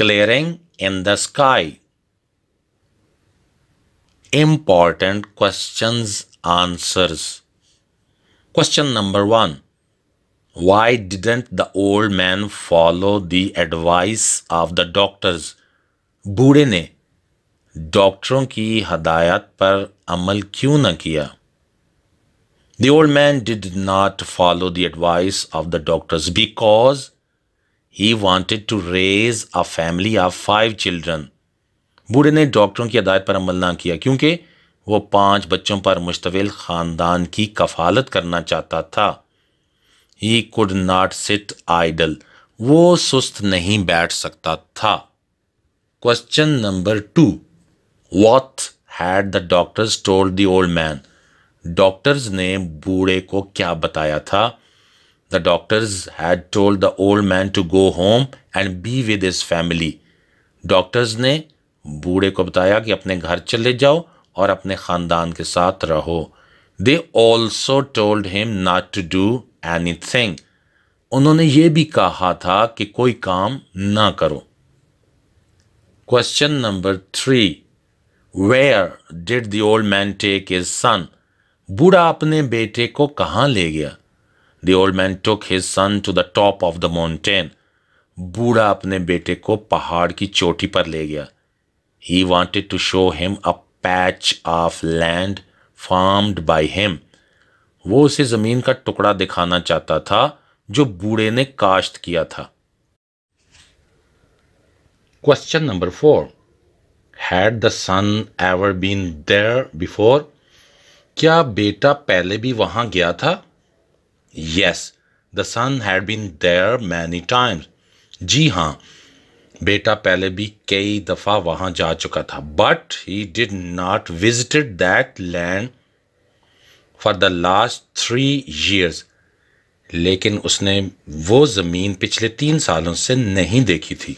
clearing in the sky. Important questions answers. Question number one. Why didn't the old man follow the advice of the doctors? बूढ़े ने डॉक्टरों की हदायत पर अमल क्यों न किया The old man did not follow the advice of the doctors because he wanted to raise a family of five children बूढ़े ने डॉक्टरों की हदायत पर अमल ना किया क्योंकि वो पांच बच्चों पर मुश्तविल ख़ानदान की कफालत करना चाहता था he could not sit idle वो सुस्त नहीं बैठ सकता था question number two what had the doctors told the old man doctors ने बूढ़े को क्या बताया था The doctors had told the old man to go home and be with his family. Doctors ने बूढ़े को बताया कि अपने घर चले जाओ और अपने ख़ानदान के साथ रहो they also told him not to do anything उन्होंने ये भी कहा था कि कोई काम ना करो question number three where did the old man take his son बूढ़ा अपने बेटे को कहाँ ले गया The old man took his son to the top of the mountain. बूढ़ा अपने बेटे को पहाड़ की चोटी पर ले गया he wanted to show him a patch of land farmed by him वो उसे ज़मीन का टुकड़ा दिखाना चाहता था जो बूढ़े ने काश्त किया था question number four had the son ever been there before क्या बेटा पहले भी वहां गया था yes the son had been there many times जी हाँ बेटा पहले भी कई दफ़ा वहां जा चुका था but he did not visited that land for the last three years लेकिन उसने वो ज़मीन पिछले तीन सालों से नहीं देखी थी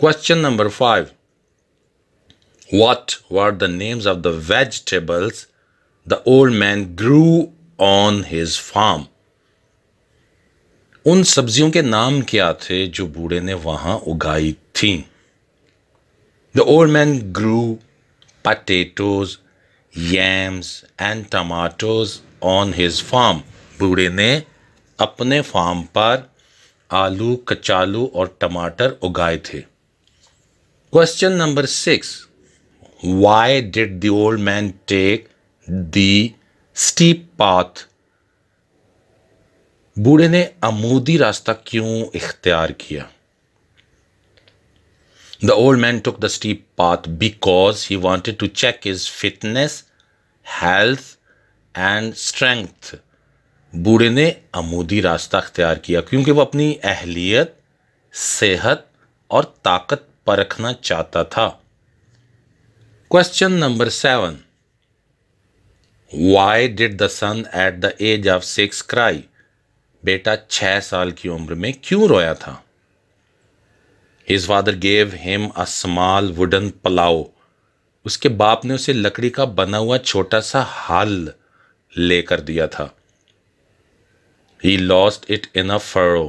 question number five what were the names of the vegetables the old man grew on his farm उन सब्जियों के नाम क्या थे जो बूढ़े ने वहां उगाई थी the old man grew potatoes yams and tomatoes on his farm बूढ़े ने अपने फार्म पर आलू कचालू और टमाटर उगाए थे question number six why did the old man take the steep path बूढ़े ने अमूदी रास्ता क्यों इख्तियार किया the old man took the steep path because he wanted to check his fitness health and strength बूढ़े ने अमूदी रास्ता अख्तियार किया क्योंकि वह अपनी अहलियत सेहत और ताकत परखना चाहता था question number seven Why did the son at the age of six cry बेटा छह साल की उम्र में क्यों रोया था his father gave him a small wooden plough उसके बाप ने उसे लकड़ी का बना हुआ छोटा सा हल लेकर दिया था He lost it in a furrow.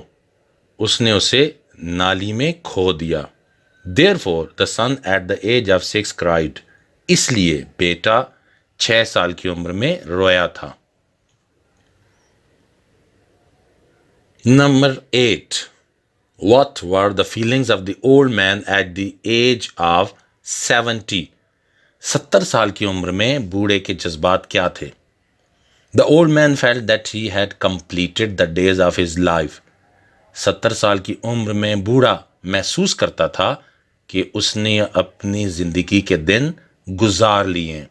उसने उसे नाली में खो दिया therefore the son at the age of six cried इसलिए बेटा छः साल की उम्र में रोया था number eight what were the feelings of the old man at the age of seventy सत्तर साल की उम्र में बूढ़े के जज्बात क्या थे the old man felt that he had completed the days of his life सत्तर साल की उम्र में बूढ़ा महसूस करता था कि उसने अपनी ज़िंदगी के दिन गुजार लिए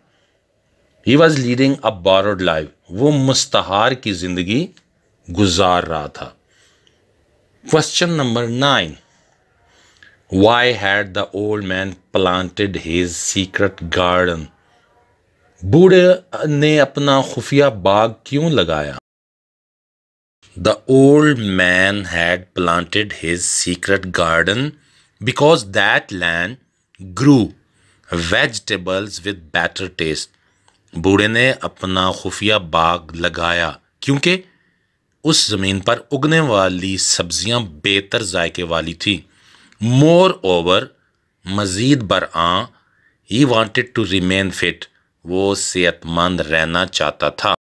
he was leading a borrowed life wo mustahar ki zindagi guzar raha tha question number 9 why had the old man planted his secret garden boodhe ne apna khufiya baag kyon lagaya the old man had planted his secret garden because that land grew vegetables with better taste बूढ़े ने अपना खुफिया बाग लगाया क्योंकि उस ज़मीन पर उगने वाली सब्जियां बेहतर जायके वाली थी मोर ओवर मज़ीद बर आ he wanted to remain fit वो सेहतमंद रहना चाहता था